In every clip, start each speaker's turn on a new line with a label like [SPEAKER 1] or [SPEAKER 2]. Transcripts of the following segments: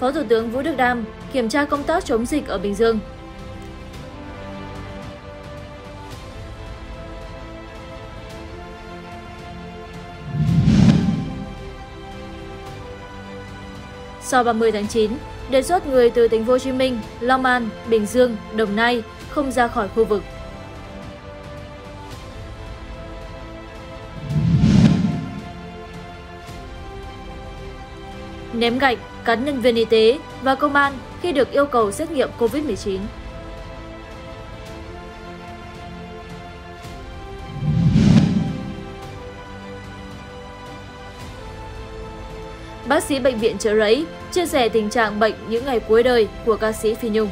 [SPEAKER 1] Phó Thủ tướng Vũ Đức Đam kiểm tra công tác chống dịch ở Bình Dương. Sau 30 tháng 9, đề xuất người từ thành Hồ Chí Minh, Long An, Bình Dương, Đồng Nai không ra khỏi khu vực ném gạch, cắn nhân viên y tế và công an khi được yêu cầu xét nghiệm COVID-19. Bác sĩ bệnh viện Trợ Rẫy chia sẻ tình trạng bệnh những ngày cuối đời của ca sĩ Phi Nhung.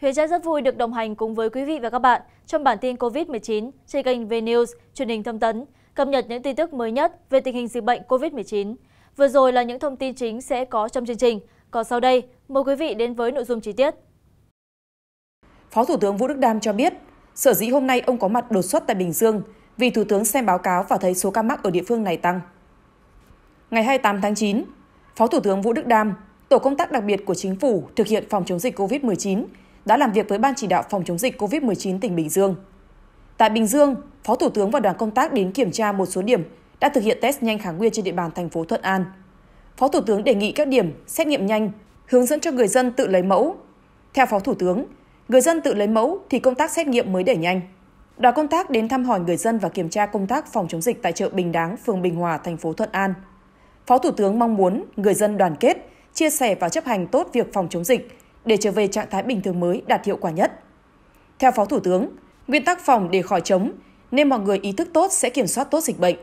[SPEAKER 1] Huyền Trang rất vui được đồng hành cùng với quý vị và các bạn trong bản tin COVID-19 trên kênh VNews truyền hình thông tấn cập nhật những tin tức mới nhất về tình hình dịch bệnh covid 19 Vừa rồi là những thông tin chính sẽ có trong chương trình. Còn sau đây, mời quý vị đến với
[SPEAKER 2] nội dung chi tiết. Phó Thủ tướng Vũ Đức Đam cho biết, sở dĩ hôm nay ông có mặt đột xuất tại Bình Dương vì Thủ tướng xem báo cáo và thấy số ca mắc ở địa phương này tăng. Ngày 28 tháng 9, Phó Thủ tướng Vũ Đức Đam, tổ công tác đặc biệt của chính phủ thực hiện phòng chống dịch COVID-19 đã làm việc với Ban chỉ đạo phòng chống dịch COVID-19 tỉnh Bình Dương Tại Bình Dương, Phó Thủ tướng và đoàn công tác đến kiểm tra một số điểm đã thực hiện test nhanh kháng nguyên trên địa bàn thành phố Thuận An. Phó Thủ tướng đề nghị các điểm xét nghiệm nhanh, hướng dẫn cho người dân tự lấy mẫu. Theo Phó Thủ tướng, người dân tự lấy mẫu thì công tác xét nghiệm mới đẩy nhanh. Đoàn công tác đến thăm hỏi người dân và kiểm tra công tác phòng chống dịch tại chợ Bình Đáng, phường Bình Hòa, thành phố Thuận An. Phó Thủ tướng mong muốn người dân đoàn kết, chia sẻ và chấp hành tốt việc phòng chống dịch để trở về trạng thái bình thường mới đạt hiệu quả nhất. Theo Phó Thủ tướng, Nguyên tắc phòng để khỏi chống, nên mọi người ý thức tốt sẽ kiểm soát tốt dịch bệnh.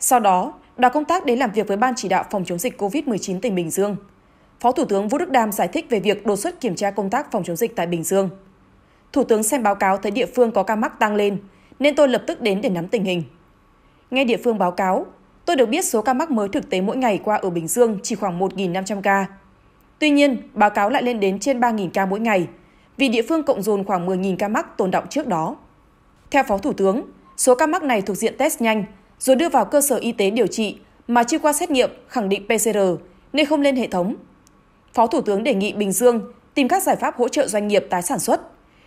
[SPEAKER 2] Sau đó, đoàn công tác đến làm việc với Ban chỉ đạo phòng chống dịch COVID-19 tỉnh Bình Dương. Phó Thủ tướng Vũ Đức Đam giải thích về việc đột xuất kiểm tra công tác phòng chống dịch tại Bình Dương. Thủ tướng xem báo cáo thấy địa phương có ca mắc tăng lên, nên tôi lập tức đến để nắm tình hình. Nghe địa phương báo cáo, tôi được biết số ca mắc mới thực tế mỗi ngày qua ở Bình Dương chỉ khoảng 1.500 ca. Tuy nhiên, báo cáo lại lên đến trên 3.000 ca mỗi ngày, vì địa phương cộng dồn khoảng 10.000 ca mắc tồn động trước đó. Theo Phó Thủ tướng, số ca mắc này thuộc diện test nhanh rồi đưa vào cơ sở y tế điều trị mà chưa qua xét nghiệm khẳng định PCR nên không lên hệ thống. Phó Thủ tướng đề nghị Bình Dương tìm các giải pháp hỗ trợ doanh nghiệp tái sản xuất,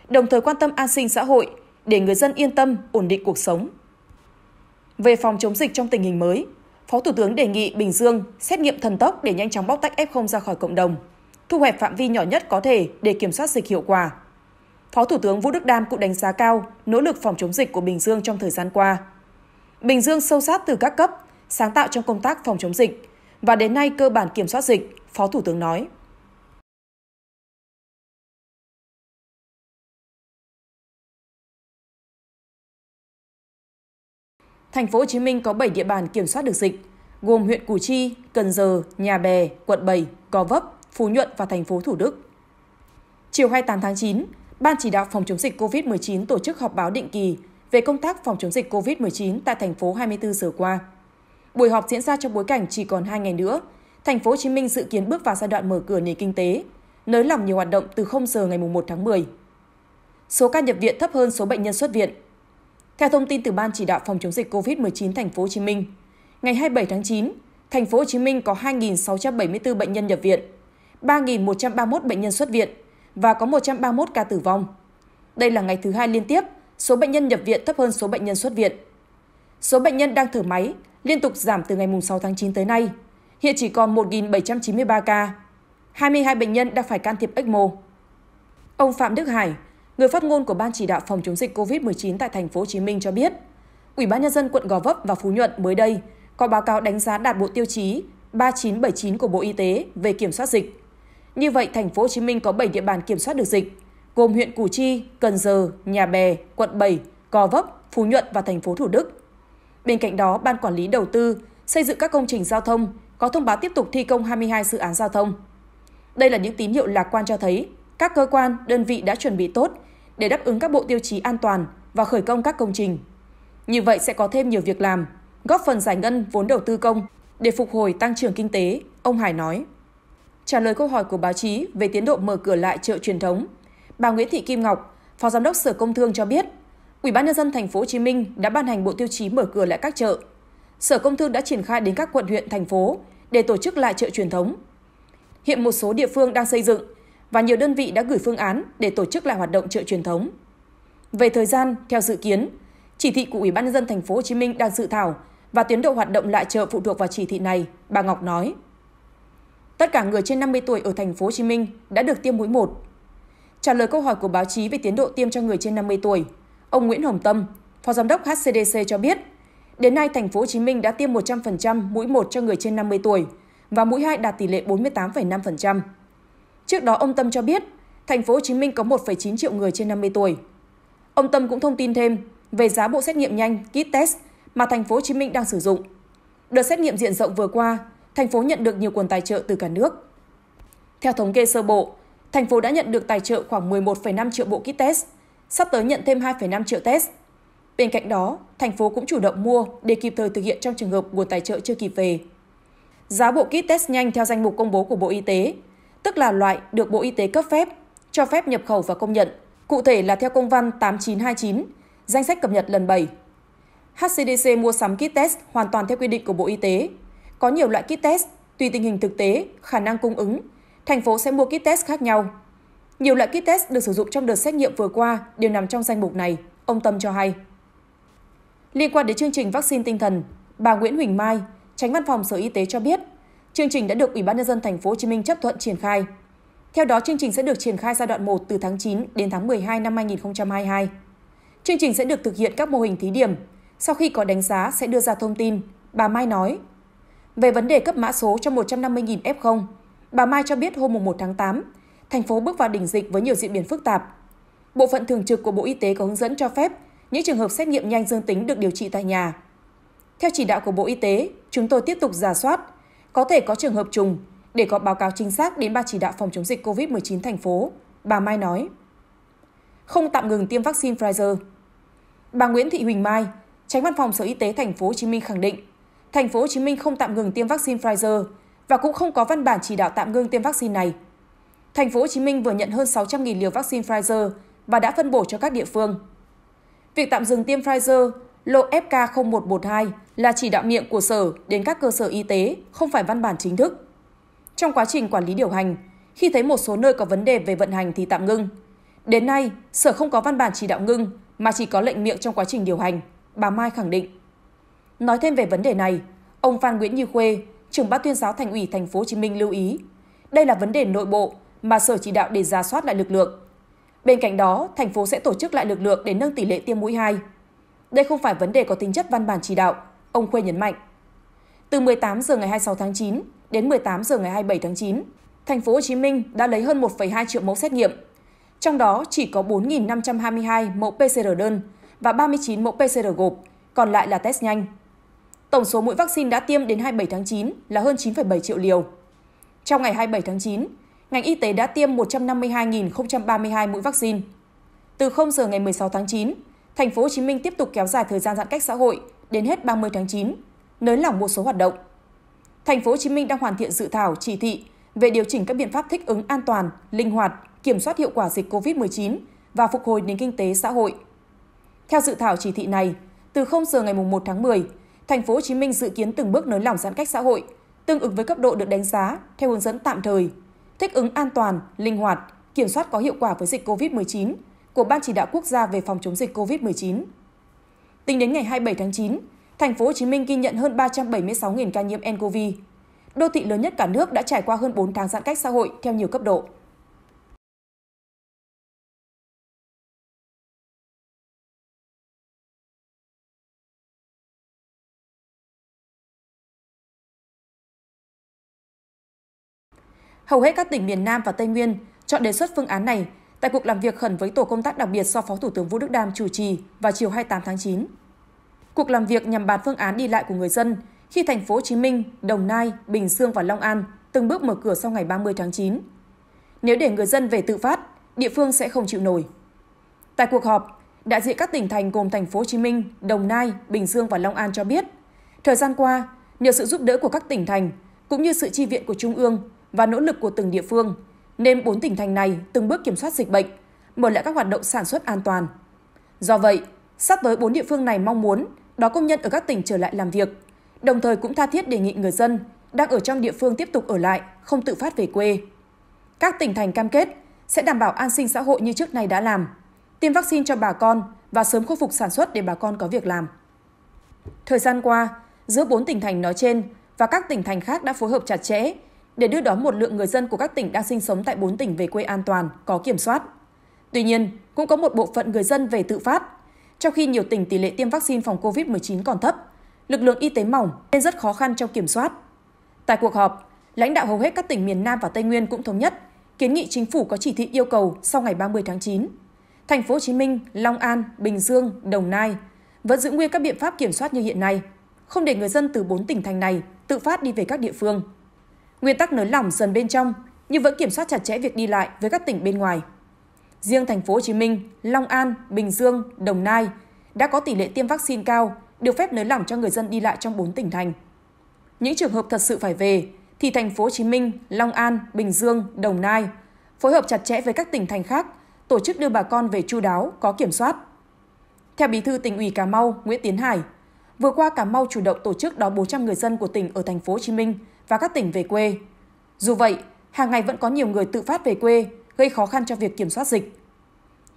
[SPEAKER 2] đồng thời quan tâm an sinh xã hội để người dân yên tâm ổn định cuộc sống. Về phòng chống dịch trong tình hình mới, Phó Thủ tướng đề nghị Bình Dương xét nghiệm thần tốc để nhanh chóng bóc tách F0 ra khỏi cộng đồng thu hẹp phạm vi nhỏ nhất có thể để kiểm soát dịch hiệu quả. Phó Thủ tướng Vũ Đức Đam cũng đánh giá cao nỗ lực phòng chống dịch của Bình Dương trong thời gian qua. Bình Dương sâu sát từ các cấp, sáng tạo trong công tác
[SPEAKER 3] phòng chống dịch và đến nay cơ bản kiểm soát dịch, Phó Thủ tướng nói. Thành phố Hồ Chí Minh có 7 địa bàn kiểm soát được dịch, gồm
[SPEAKER 2] huyện Củ Chi, Cần Giờ, Nhà Bè, quận 7, Gò Vấp, Phú Nhuận và thành phố Thủ Đức. Chiều 28 tháng 9, Ban chỉ đạo phòng chống dịch COVID-19 tổ chức họp báo định kỳ về công tác phòng chống dịch COVID-19 tại thành phố 24 giờ qua. Buổi họp diễn ra trong bối cảnh chỉ còn 2 ngày nữa, thành phố Hồ Chí Minh dự kiến bước vào giai đoạn mở cửa nền kinh tế, nới lỏng nhiều hoạt động từ 0 giờ ngày 1 tháng 10. Số ca nhập viện thấp hơn số bệnh nhân xuất viện. Theo thông tin từ Ban chỉ đạo phòng chống dịch COVID-19 thành phố Hồ Chí Minh, ngày 27 tháng 9, thành phố Hồ Chí Minh có 2.674 bệnh nhân nhập viện, ba ba một trăm mươi một bệnh nhân xuất viện và có một trăm ba mươi một ca tử vong. Đây là ngày thứ hai liên tiếp số bệnh nhân nhập viện thấp hơn số bệnh nhân xuất viện. Số bệnh nhân đang thở máy liên tục giảm từ ngày sáu tháng chín tới nay. Hiện chỉ còn một bảy trăm chín mươi ba ca. Hai mươi hai bệnh nhân đang phải can thiệp ECMO. Ông Phạm Đức Hải, người phát ngôn của Ban chỉ đạo phòng chống dịch COVID-19 tại thành phố Hồ Chí Minh cho biết, Ủy ban nhân dân quận Gò Vấp và Phú Nhuận mới đây có báo cáo đánh giá đạt bộ tiêu chí 3979 của Bộ Y tế về kiểm soát dịch như vậy, thành phố Hồ Chí Minh có 7 địa bàn kiểm soát được dịch, gồm huyện Củ Chi, Cần Giờ, Nhà Bè, quận 7, cò Vấp, Phú Nhuận và thành phố Thủ Đức. Bên cạnh đó, Ban Quản lý Đầu tư xây dựng các công trình giao thông có thông báo tiếp tục thi công 22 dự án giao thông. Đây là những tín hiệu lạc quan cho thấy các cơ quan, đơn vị đã chuẩn bị tốt để đáp ứng các bộ tiêu chí an toàn và khởi công các công trình. Như vậy sẽ có thêm nhiều việc làm, góp phần giải ngân vốn đầu tư công để phục hồi tăng trưởng kinh tế, ông Hải nói. Trả lời câu hỏi của báo chí về tiến độ mở cửa lại chợ truyền thống, bà Nguyễn Thị Kim Ngọc, Phó Giám đốc Sở Công Thương cho biết, Ủy ban nhân dân thành phố Hồ Chí Minh đã ban hành bộ tiêu chí mở cửa lại các chợ. Sở Công Thương đã triển khai đến các quận huyện thành phố để tổ chức lại chợ truyền thống. Hiện một số địa phương đang xây dựng và nhiều đơn vị đã gửi phương án để tổ chức lại hoạt động chợ truyền thống. Về thời gian, theo dự kiến, chỉ thị của Ủy ban nhân dân thành phố Hồ Chí Minh đang dự thảo và tiến độ hoạt động lại chợ phụ thuộc vào chỉ thị này, bà Ngọc nói tất cả người trên 50 tuổi ở thành phố Hồ Chí Minh đã được tiêm mũi 1. Trả lời câu hỏi của báo chí về tiến độ tiêm cho người trên 50 tuổi, ông Nguyễn Hồng Tâm, Phó Giám đốc HCDC cho biết, đến nay thành phố Hồ Chí Minh đã tiêm 100% mũi 1 cho người trên 50 tuổi và mũi 2 đạt tỷ lệ 48,5%. Trước đó ông Tâm cho biết, thành phố Hồ Chí Minh có 1,9 triệu người trên 50 tuổi. Ông Tâm cũng thông tin thêm về giá bộ xét nghiệm nhanh, kit test mà thành phố Hồ Chí Minh đang sử dụng. Đợt xét nghiệm diện rộng vừa qua thành phố nhận được nhiều nguồn tài trợ từ cả nước. Theo thống kê sơ bộ, thành phố đã nhận được tài trợ khoảng 11,5 triệu bộ kit test, sắp tới nhận thêm 2,5 triệu test. Bên cạnh đó, thành phố cũng chủ động mua để kịp thời thực hiện trong trường hợp nguồn tài trợ chưa kịp về. Giá bộ kit test nhanh theo danh mục công bố của Bộ Y tế, tức là loại được Bộ Y tế cấp phép, cho phép nhập khẩu và công nhận, cụ thể là theo công văn 8929, danh sách cập nhật lần 7. HCDC mua sắm kit test hoàn toàn theo quy định của Bộ Y tế có nhiều loại kit test, tùy tình hình thực tế, khả năng cung ứng, thành phố sẽ mua kit test khác nhau. Nhiều loại kit test được sử dụng trong đợt xét nghiệm vừa qua đều nằm trong danh mục này, ông Tâm cho hay. Liên quan đến chương trình vaccine tinh thần, bà Nguyễn Huỳnh Mai, tránh văn phòng Sở Y tế cho biết, chương trình đã được Ủy ban nhân dân thành phố Hồ Chí Minh chấp thuận triển khai. Theo đó, chương trình sẽ được triển khai giai đoạn 1 từ tháng 9 đến tháng 12 năm 2022. Chương trình sẽ được thực hiện các mô hình thí điểm, sau khi có đánh giá sẽ đưa ra thông tin, bà Mai nói. Về vấn đề cấp mã số cho 150.000 F0, bà Mai cho biết hôm 1 tháng 8, thành phố bước vào đỉnh dịch với nhiều diễn biến phức tạp. Bộ phận thường trực của Bộ Y tế có hướng dẫn cho phép những trường hợp xét nghiệm nhanh dương tính được điều trị tại nhà. Theo chỉ đạo của Bộ Y tế, chúng tôi tiếp tục giả soát, có thể có trường hợp trùng để có báo cáo chính xác đến Ban chỉ đạo phòng chống dịch COVID-19 thành phố, bà Mai nói. Không tạm ngừng tiêm vaccine Pfizer. Bà Nguyễn Thị Huỳnh Mai, tránh văn phòng Sở Y tế Thành phố Hồ Chí Minh khẳng định, Thành phố Hồ Chí Minh không tạm ngừng tiêm vaccine Pfizer và cũng không có văn bản chỉ đạo tạm ngưng tiêm vaccine này. Thành phố Hồ Chí Minh vừa nhận hơn 600.000 liều vaccine Pfizer và đã phân bổ cho các địa phương. Việc tạm dừng tiêm Pfizer lộ FK0112 là chỉ đạo miệng của Sở đến các cơ sở y tế, không phải văn bản chính thức. Trong quá trình quản lý điều hành, khi thấy một số nơi có vấn đề về vận hành thì tạm ngưng. Đến nay, Sở không có văn bản chỉ đạo ngưng mà chỉ có lệnh miệng trong quá trình điều hành, bà Mai khẳng định. Nói thêm về vấn đề này, ông Phan Nguyễn Như Khuê, trưởng ban tuyên giáo Thành ủy Thành phố Hồ Chí Minh lưu ý, đây là vấn đề nội bộ mà sở chỉ đạo để ra soát lại lực lượng. Bên cạnh đó, thành phố sẽ tổ chức lại lực lượng để nâng tỷ lệ tiêm mũi 2. Đây không phải vấn đề có tính chất văn bản chỉ đạo, ông Khuê nhấn mạnh. Từ 18 giờ ngày 26 tháng 9 đến 18 giờ ngày 27 tháng 9, thành phố Hồ Chí Minh đã lấy hơn 1,2 triệu mẫu xét nghiệm. Trong đó chỉ có 4.522 mẫu PCR đơn và 39 mẫu PCR gộp, còn lại là test nhanh. Tổng số mũi vaccine đã tiêm đến 27 tháng 9 là hơn 9,7 triệu liều. Trong ngày 27 tháng 9, ngành y tế đã tiêm 152.032 mũi vaccine. Từ 0 giờ ngày 16 tháng 9, thành phố Hồ Chí Minh tiếp tục kéo dài thời gian giãn cách xã hội đến hết 30 tháng 9, nới lỏng một số hoạt động. Thành phố Hồ Chí Minh đang hoàn thiện dự thảo chỉ thị về điều chỉnh các biện pháp thích ứng an toàn, linh hoạt, kiểm soát hiệu quả dịch COVID-19 và phục hồi nền kinh tế xã hội. Theo dự thảo chỉ thị này, từ 0 giờ ngày 1 tháng 10, thành phố Hồ Chí Minh dự kiến từng bước nới lỏng giãn cách xã hội, tương ứng với cấp độ được đánh giá theo hướng dẫn tạm thời, thích ứng an toàn, linh hoạt, kiểm soát có hiệu quả với dịch COVID-19 của Ban chỉ đạo quốc gia về phòng chống dịch COVID-19. Tính đến ngày 27 tháng 9, thành phố Hồ Chí Minh ghi nhận hơn 376.000 ca nhiễm nCoV.
[SPEAKER 3] Đô thị lớn nhất cả nước đã trải qua hơn 4 tháng giãn cách xã hội theo nhiều cấp độ. Hầu hết các tỉnh miền Nam và Tây Nguyên chọn đề xuất
[SPEAKER 2] phương án này tại cuộc làm việc khẩn với tổ công tác đặc biệt do Phó Thủ tướng Vũ Đức Đam chủ trì vào chiều 28 tháng 9. Cuộc làm việc nhằm bàn phương án đi lại của người dân khi thành phố Hồ Chí Minh, Đồng Nai, Bình Dương và Long An từng bước mở cửa sau ngày 30 tháng 9. Nếu để người dân về tự phát, địa phương sẽ không chịu nổi. Tại cuộc họp, đại diện các tỉnh thành gồm thành phố Hồ Chí Minh, Đồng Nai, Bình Dương và Long An cho biết, thời gian qua, nhờ sự giúp đỡ của các tỉnh thành cũng như sự chi viện của trung ương, và nỗ lực của từng địa phương, nên bốn tỉnh thành này từng bước kiểm soát dịch bệnh, mở lại các hoạt động sản xuất an toàn. Do vậy, sắp tới bốn địa phương này mong muốn đó công nhân ở các tỉnh trở lại làm việc, đồng thời cũng tha thiết đề nghị người dân đang ở trong địa phương tiếp tục ở lại, không tự phát về quê. Các tỉnh thành cam kết sẽ đảm bảo an sinh xã hội như trước nay đã làm, tiêm vaccine cho bà con và sớm khôi phục sản xuất để bà con có việc làm. Thời gian qua, giữa bốn tỉnh thành nói trên và các tỉnh thành khác đã phối hợp chặt chẽ để đưa đón một lượng người dân của các tỉnh đang sinh sống tại bốn tỉnh về quê an toàn, có kiểm soát. Tuy nhiên, cũng có một bộ phận người dân về tự phát. Trong khi nhiều tỉnh tỷ lệ tiêm vaccine phòng COVID-19 còn thấp, lực lượng y tế mỏng nên rất khó khăn trong kiểm soát. Tại cuộc họp, lãnh đạo hầu hết các tỉnh miền Nam và Tây Nguyên cũng thống nhất kiến nghị chính phủ có chỉ thị yêu cầu sau ngày 30 tháng 9. Thành phố Hồ Chí Minh, Long An, Bình Dương, Đồng Nai vẫn giữ nguyên các biện pháp kiểm soát như hiện nay, không để người dân từ bốn tỉnh thành này tự phát đi về các địa phương. Nguyên tắc nới lỏng dần bên trong nhưng vẫn kiểm soát chặt chẽ việc đi lại với các tỉnh bên ngoài. Riêng thành phố Hồ Chí Minh, Long An, Bình Dương, Đồng Nai đã có tỷ lệ tiêm vaccine cao, được phép nới lỏng cho người dân đi lại trong 4 tỉnh thành. Những trường hợp thật sự phải về thì thành phố Hồ Chí Minh, Long An, Bình Dương, Đồng Nai phối hợp chặt chẽ với các tỉnh thành khác tổ chức đưa bà con về chu đáo, có kiểm soát. Theo Bí thư tỉnh ủy Cà Mau Nguyễn Tiến Hải, vừa qua Cà Mau chủ động tổ chức đón 400 người dân của tỉnh ở thành phố Hồ Chí Minh và các tỉnh về quê. Dù vậy, hàng ngày vẫn có nhiều người tự phát về quê, gây khó khăn cho việc kiểm soát dịch.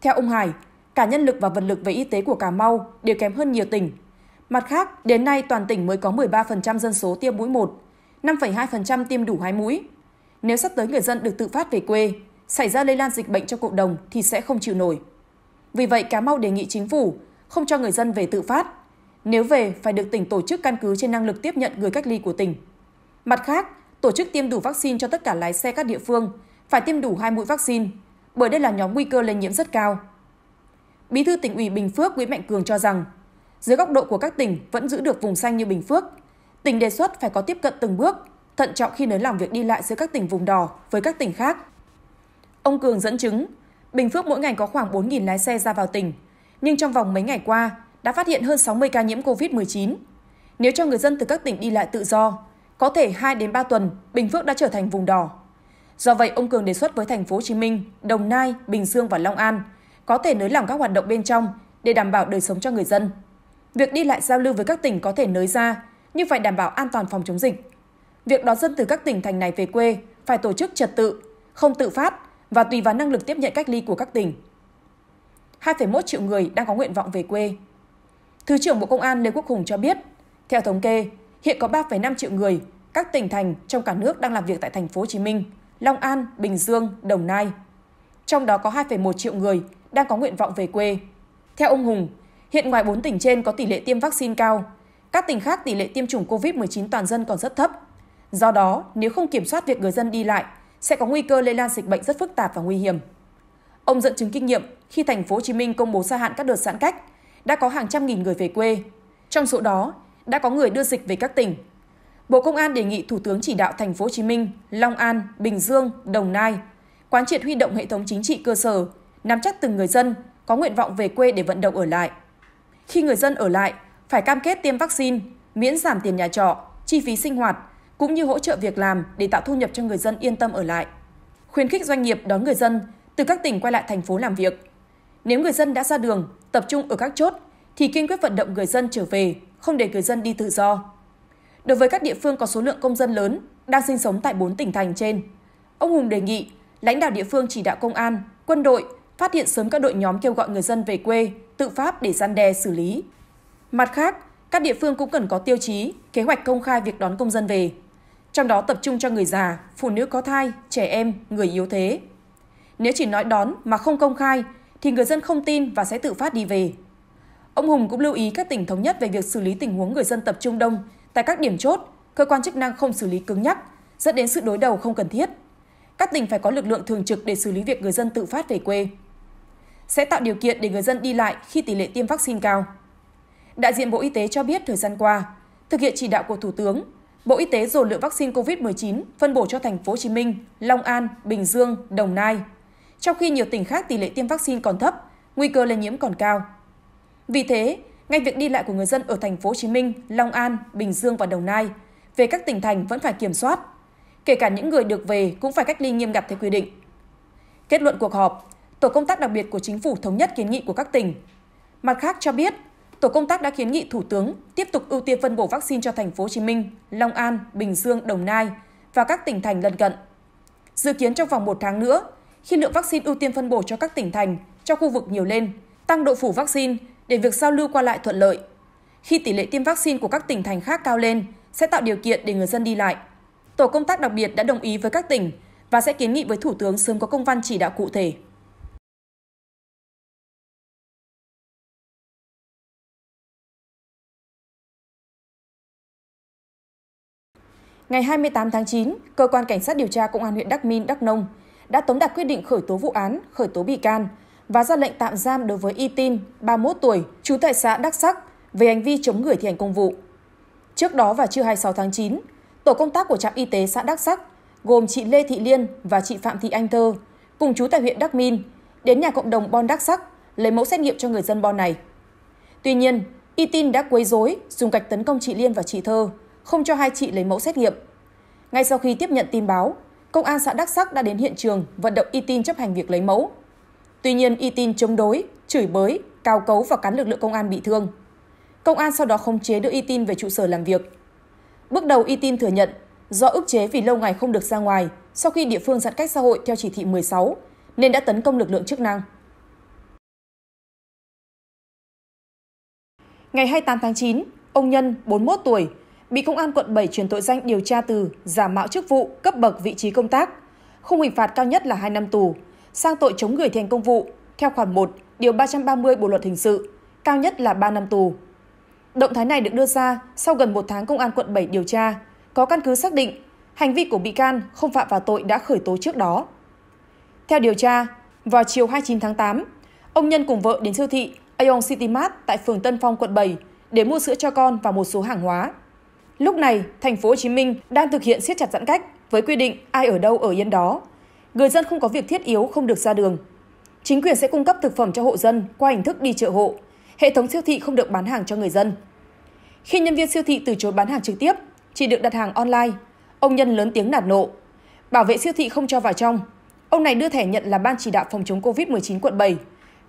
[SPEAKER 2] Theo ông Hải, cả nhân lực và vật lực về y tế của Cà Mau đều kém hơn nhiều tỉnh. Mặt khác, đến nay toàn tỉnh mới có 13% dân số tiêm mũi 1, 5,2% tiêm đủ hai mũi. Nếu sắp tới người dân được tự phát về quê, xảy ra lây lan dịch bệnh cho cộng đồng thì sẽ không chịu nổi. Vì vậy, Cà Mau đề nghị chính phủ không cho người dân về tự phát. Nếu về, phải được tỉnh tổ chức căn cứ trên năng lực tiếp nhận người cách ly của tỉnh. Mặt khác, tổ chức tiêm đủ vaccine cho tất cả lái xe các địa phương phải tiêm đủ hai mũi vaccine, bởi đây là nhóm nguy cơ lây nhiễm rất cao. Bí thư tỉnh ủy Bình Phước Nguyễn Mạnh Cường cho rằng, dưới góc độ của các tỉnh vẫn giữ được vùng xanh như Bình Phước, tỉnh đề xuất phải có tiếp cận từng bước, thận trọng khi nới lỏng việc đi lại giữa các tỉnh vùng đỏ với các tỉnh khác. Ông Cường dẫn chứng, Bình Phước mỗi ngày có khoảng 4.000 lái xe ra vào tỉnh, nhưng trong vòng mấy ngày qua đã phát hiện hơn 60 ca nhiễm COVID-19. Nếu cho người dân từ các tỉnh đi lại tự do, có thể 2 đến 3 tuần Bình Phước đã trở thành vùng đỏ. Do vậy, ông Cường đề xuất với thành phố Hồ Chí Minh, Đồng Nai, Bình Dương và Long An có thể nới lỏng các hoạt động bên trong để đảm bảo đời sống cho người dân. Việc đi lại giao lưu với các tỉnh có thể nới ra, nhưng phải đảm bảo an toàn phòng chống dịch. Việc đón dân từ các tỉnh thành này về quê phải tổ chức trật tự, không tự phát và tùy vào năng lực tiếp nhận cách ly của các tỉnh. 2,1 triệu người đang có nguyện vọng về quê. Thứ trưởng Bộ Công an Lê Quốc Hùng cho biết, theo thống kê, Hiện có 3,5 triệu người, các tỉnh thành trong cả nước đang làm việc tại thành phố Hồ Chí Minh, Long An, Bình Dương, Đồng Nai. Trong đó có 2,1 triệu người đang có nguyện vọng về quê. Theo ông Hùng, hiện ngoài 4 tỉnh trên có tỷ lệ tiêm vaccine cao, các tỉnh khác tỷ lệ tiêm chủng COVID-19 toàn dân còn rất thấp. Do đó, nếu không kiểm soát việc người dân đi lại, sẽ có nguy cơ lây lan dịch bệnh rất phức tạp và nguy hiểm. Ông dẫn chứng kinh nghiệm khi thành phố Hồ Chí Minh công bố gia hạn các đợt giãn cách, đã có hàng trăm nghìn người về quê. Trong số đó, đã có người đưa dịch về các tỉnh. Bộ Công an đề nghị Thủ tướng chỉ đạo Thành phố Hồ Chí Minh, Long An, Bình Dương, Đồng Nai quán triệt huy động hệ thống chính trị cơ sở, nắm chắc từng người dân có nguyện vọng về quê để vận động ở lại. Khi người dân ở lại, phải cam kết tiêm vaccine, miễn giảm tiền nhà trọ, chi phí sinh hoạt, cũng như hỗ trợ việc làm để tạo thu nhập cho người dân yên tâm ở lại. Khuyến khích doanh nghiệp đón người dân từ các tỉnh quay lại thành phố làm việc. Nếu người dân đã ra đường, tập trung ở các chốt, thì kiên quyết vận động người dân trở về không để người dân đi tự do. Đối với các địa phương có số lượng công dân lớn đang sinh sống tại 4 tỉnh thành trên, ông Hùng đề nghị lãnh đạo địa phương chỉ đạo công an, quân đội phát hiện sớm các đội nhóm kêu gọi người dân về quê tự phát để gian đe xử lý. Mặt khác, các địa phương cũng cần có tiêu chí, kế hoạch công khai việc đón công dân về, trong đó tập trung cho người già, phụ nữ có thai, trẻ em, người yếu thế. Nếu chỉ nói đón mà không công khai thì người dân không tin và sẽ tự phát đi về. Ông Hùng cũng lưu ý các tỉnh thống nhất về việc xử lý tình huống người dân tập trung đông tại các điểm chốt, cơ quan chức năng không xử lý cứng nhắc, dẫn đến sự đối đầu không cần thiết. Các tỉnh phải có lực lượng thường trực để xử lý việc người dân tự phát về quê. Sẽ tạo điều kiện để người dân đi lại khi tỷ lệ tiêm vaccine cao. Đại diện Bộ Y tế cho biết thời gian qua, thực hiện chỉ đạo của Thủ tướng, Bộ Y tế dồn lượng vaccine COVID-19 phân bổ cho thành phố Hồ Chí Minh, Long An, Bình Dương, Đồng Nai. Trong khi nhiều tỉnh khác tỷ lệ tiêm vaccine còn thấp, nguy cơ lây nhiễm còn cao. Vì thế, ngay việc đi lại của người dân ở thành phố Hồ Chí Minh, Long An, Bình Dương và Đồng Nai về các tỉnh thành vẫn phải kiểm soát. Kể cả những người được về cũng phải cách ly nghiêm ngặt theo quy định. Kết luận cuộc họp, tổ công tác đặc biệt của chính phủ thống nhất kiến nghị của các tỉnh. Mặt khác cho biết, tổ công tác đã kiến nghị thủ tướng tiếp tục ưu tiên phân bổ vaccine cho thành phố Hồ Chí Minh, Long An, Bình Dương, Đồng Nai và các tỉnh thành lân cận. Dự kiến trong vòng một tháng nữa, khi lượng vaccine ưu tiên phân bổ cho các tỉnh thành trong khu vực nhiều lên, tăng độ phủ vaccine để việc giao lưu qua lại thuận lợi. Khi tỷ lệ tiêm vaccine của các tỉnh thành khác cao lên, sẽ tạo điều kiện để người dân đi lại.
[SPEAKER 3] Tổ công tác đặc biệt đã đồng ý với các tỉnh và sẽ kiến nghị với Thủ tướng sớm có công văn chỉ đạo cụ thể. Ngày 28 tháng 9, Cơ quan Cảnh sát điều tra Công an huyện Đắk Minh, Đắk Nông đã tống đạt quyết định khởi tố vụ án,
[SPEAKER 2] khởi tố bị can – và ra lệnh tạm giam đối với Y Itin, 31 tuổi, trú tại xã Đắc Sắc, về hành vi chống người thi hành công vụ. Trước đó vào trưa 26 tháng 9, tổ công tác của trạm y tế xã Đắc Sắc gồm chị Lê Thị Liên và chị Phạm Thị Anh Thơ, cùng chú tại huyện Đắc Min, đến nhà cộng đồng Bon Đắc Sắc lấy mẫu xét nghiệm cho người dân Bon này. Tuy nhiên, Y Tin đã quấy rối, dùng gạch tấn công chị Liên và chị Thơ, không cho hai chị lấy mẫu xét nghiệm. Ngay sau khi tiếp nhận tin báo, công an xã Đắc Sắc đã đến hiện trường vận động Y Tin chấp hành việc lấy mẫu. Tuy nhiên, y tin chống đối, chửi bới, cao cấu và cán lực lượng công an bị thương. Công an sau đó khống chế đưa y tin về trụ sở làm việc. Bước đầu y tin thừa nhận do ức chế vì lâu ngày không được ra ngoài sau khi địa phương giãn cách xã hội theo chỉ thị 16 nên đã tấn công lực lượng chức năng. Ngày 28 tháng 9, ông Nhân, 41 tuổi, bị Công an quận 7 chuyển tội danh điều tra từ giả mạo chức vụ, cấp bậc vị trí công tác. Khung hình phạt cao nhất là 2 năm tù, sang tội chống người thi hành công vụ theo khoản 1, điều 330 Bộ luật hình sự, cao nhất là 3 năm tù. Động thái này được đưa ra sau gần một tháng công an quận 7 điều tra, có căn cứ xác định hành vi của bị can không phạm vào tội đã khởi tố trước đó. Theo điều tra, vào chiều 29 tháng 8, ông Nhân cùng vợ đến siêu thị Aeon City Mart tại phường Tân Phong quận 7 để mua sữa cho con và một số hàng hóa. Lúc này, thành phố Hồ Chí Minh đang thực hiện siết chặt giãn cách với quy định ai ở đâu ở yên đó người dân không có việc thiết yếu không được ra đường. Chính quyền sẽ cung cấp thực phẩm cho hộ dân qua hình thức đi chợ hộ, hệ thống siêu thị không được bán hàng cho người dân. Khi nhân viên siêu thị từ chối bán hàng trực tiếp, chỉ được đặt hàng online, ông Nhân lớn tiếng nạt nộ. Bảo vệ siêu thị không cho vào trong. Ông này đưa thẻ nhận là ban chỉ đạo phòng chống Covid-19 quận 7.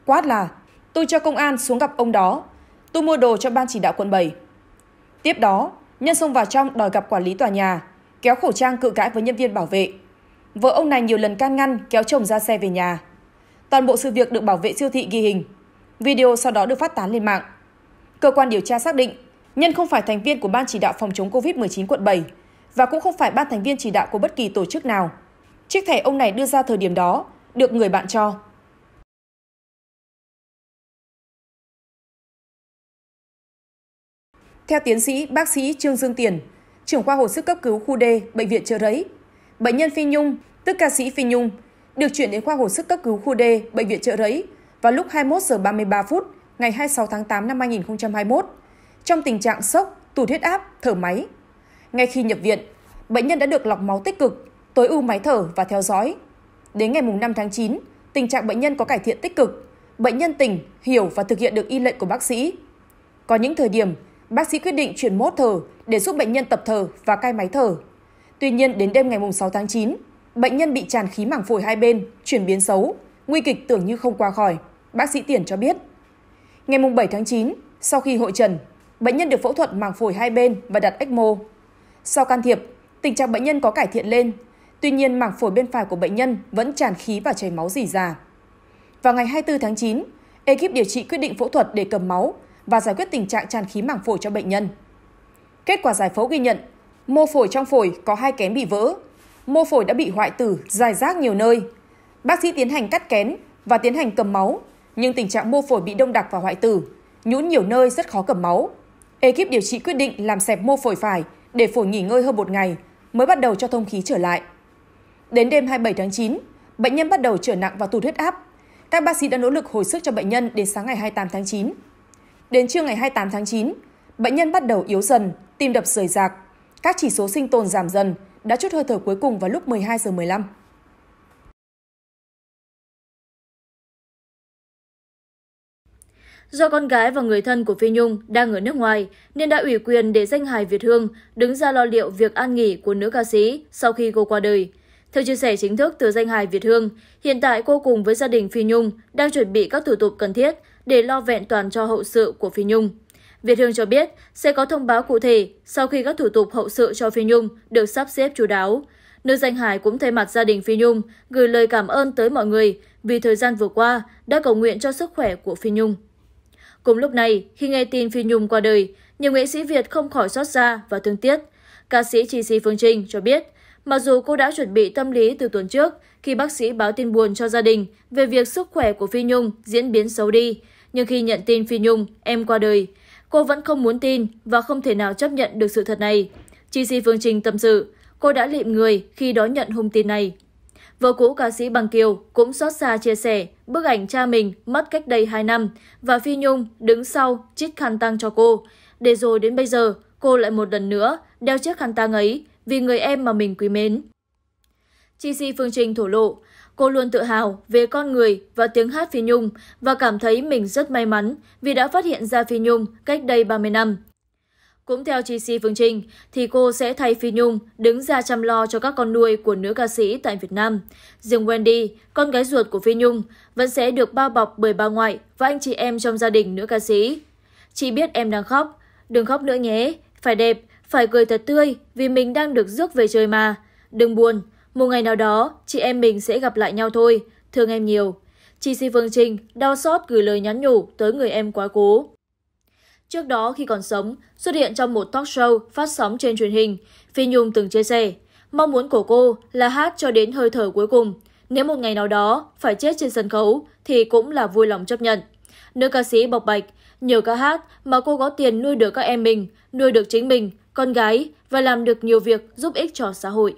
[SPEAKER 2] Quát là, tôi cho công an xuống gặp ông đó. Tôi mua đồ cho ban chỉ đạo quận 7. Tiếp đó, Nhân xông vào trong đòi gặp quản lý tòa nhà, kéo khẩu trang cự cãi với nhân viên bảo vệ. Vợ ông này nhiều lần can ngăn kéo chồng ra xe về nhà. Toàn bộ sự việc được bảo vệ siêu thị ghi hình. Video sau đó được phát tán lên mạng. Cơ quan điều tra xác định Nhân không phải thành viên của Ban chỉ đạo phòng chống COVID-19 quận 7 và cũng không phải
[SPEAKER 3] ban thành viên chỉ đạo của bất kỳ tổ chức nào. Chiếc thẻ ông này đưa ra thời điểm đó được người bạn cho. Theo tiến sĩ bác sĩ Trương Dương Tiền, trưởng khoa hồi sức cấp cứu khu D,
[SPEAKER 2] Bệnh viện Trợ Rẫy, Bệnh nhân Phi Nhung, tức ca sĩ Phi Nhung, được chuyển đến khoa hồi sức cấp cứu khu D, bệnh viện Trợ Rẫy vào lúc 21 giờ 33 phút ngày 26 tháng 8 năm 2021 trong tình trạng sốc, tụt huyết áp, thở máy. Ngay khi nhập viện, bệnh nhân đã được lọc máu tích cực, tối ưu máy thở và theo dõi. Đến ngày 5 tháng 9, tình trạng bệnh nhân có cải thiện tích cực. Bệnh nhân tỉnh, hiểu và thực hiện được y lệnh của bác sĩ. Có những thời điểm, bác sĩ quyết định chuyển mốt thở để giúp bệnh nhân tập thở và cai máy thở Tuy nhiên đến đêm ngày 6 tháng 9, bệnh nhân bị tràn khí mảng phổi hai bên, chuyển biến xấu, nguy kịch tưởng như không qua khỏi, bác sĩ Tiền cho biết. Ngày 7 tháng 9, sau khi hội trần, bệnh nhân được phẫu thuật màng phổi hai bên và đặt ECMO. Sau can thiệp, tình trạng bệnh nhân có cải thiện lên, tuy nhiên màng phổi bên phải của bệnh nhân vẫn tràn khí và chảy máu rỉ rả. Vào ngày 24 tháng 9, ekip điều trị quyết định phẫu thuật để cầm máu và giải quyết tình trạng tràn khí màng phổi cho bệnh nhân. Kết quả giải phẫu ghi nhận Mô phổi trong phổi có hai kén bị vỡ. Mô phổi đã bị hoại tử, dài rác nhiều nơi. Bác sĩ tiến hành cắt kén và tiến hành cầm máu, nhưng tình trạng mô phổi bị đông đặc và hoại tử, nhũn nhiều nơi rất khó cầm máu. Ekip điều trị quyết định làm xẹp mô phổi phải để phổi nghỉ ngơi hơn một ngày mới bắt đầu cho thông khí trở lại. Đến đêm 27 tháng 9, bệnh nhân bắt đầu trở nặng và tụt huyết áp. Các bác sĩ đã nỗ lực hồi sức cho bệnh nhân đến sáng ngày 28 tháng 9. Đến trưa ngày 28 tháng 9, bệnh nhân bắt đầu yếu dần, tim đập rời rạc, các chỉ số sinh tồn giảm dần
[SPEAKER 3] đã chút hơi thở cuối cùng vào lúc 12 giờ 15. Do con gái và người thân của Phi Nhung
[SPEAKER 1] đang ở nước ngoài nên đã ủy quyền để danh hài Việt Hương đứng ra lo liệu việc an nghỉ của nữ ca sĩ sau khi cô qua đời. Theo chia sẻ chính thức từ danh hài Việt Hương, hiện tại cô cùng với gia đình Phi Nhung đang chuẩn bị các thủ tục cần thiết để lo vẹn toàn cho hậu sự của Phi Nhung việt hương cho biết sẽ có thông báo cụ thể sau khi các thủ tục hậu sự cho phi nhung được sắp xếp chú đáo nữ danh hải cũng thay mặt gia đình phi nhung gửi lời cảm ơn tới mọi người vì thời gian vừa qua đã cầu nguyện cho sức khỏe của phi nhung cùng lúc này khi nghe tin phi nhung qua đời nhiều nghệ sĩ việt không khỏi xót xa và thương tiếc ca sĩ chi si phương trinh cho biết mặc dù cô đã chuẩn bị tâm lý từ tuần trước khi bác sĩ báo tin buồn cho gia đình về việc sức khỏe của phi nhung diễn biến xấu đi nhưng khi nhận tin Phi Nhung em qua đời, Cô vẫn không muốn tin và không thể nào chấp nhận được sự thật này. Chi Si Phương Trình tâm sự, cô đã lịm người khi đón nhận hung tin này. Vợ cũ ca sĩ Bằng Kiều cũng xót xa chia sẻ bức ảnh cha mình mất cách đây 2 năm và Phi Nhung đứng sau chít khăn tang cho cô. Để rồi đến bây giờ, cô lại một lần nữa đeo chiếc khăn tang ấy vì người em mà mình quý mến. Chi Si Phương trình thổ lộ. Cô luôn tự hào về con người và tiếng hát Phi Nhung và cảm thấy mình rất may mắn vì đã phát hiện ra Phi Nhung cách đây 30 năm. Cũng theo Chi Si Phương trình thì cô sẽ thay Phi Nhung đứng ra chăm lo cho các con nuôi của nữ ca sĩ tại Việt Nam. Riêng Wendy, con gái ruột của Phi Nhung, vẫn sẽ được bao bọc bởi bà ngoại và anh chị em trong gia đình nữ ca sĩ. Chị biết em đang khóc, đừng khóc nữa nhé, phải đẹp, phải cười thật tươi vì mình đang được rước về trời mà. Đừng buồn, một ngày nào đó, chị em mình sẽ gặp lại nhau thôi, thương em nhiều. Chị Si Phương Trinh đau xót gửi lời nhắn nhủ tới người em quá cố. Trước đó khi còn sống, xuất hiện trong một talk show phát sóng trên truyền hình, Phi Nhung từng chia sẻ, mong muốn của cô là hát cho đến hơi thở cuối cùng. Nếu một ngày nào đó phải chết trên sân khấu thì cũng là vui lòng chấp nhận. Nữ ca sĩ bộc bạch, nhờ ca hát mà cô có tiền nuôi được các em mình, nuôi được chính mình, con gái và làm được nhiều việc giúp ích cho xã
[SPEAKER 3] hội.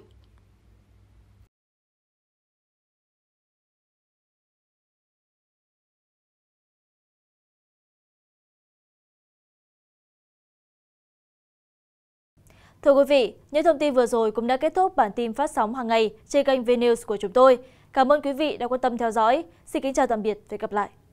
[SPEAKER 3] Thưa quý vị, những thông tin vừa rồi cũng đã
[SPEAKER 1] kết thúc bản tin phát sóng hàng ngày trên kênh VNews của chúng tôi. Cảm ơn quý vị đã quan tâm theo dõi. Xin kính chào tạm biệt và hẹn gặp lại.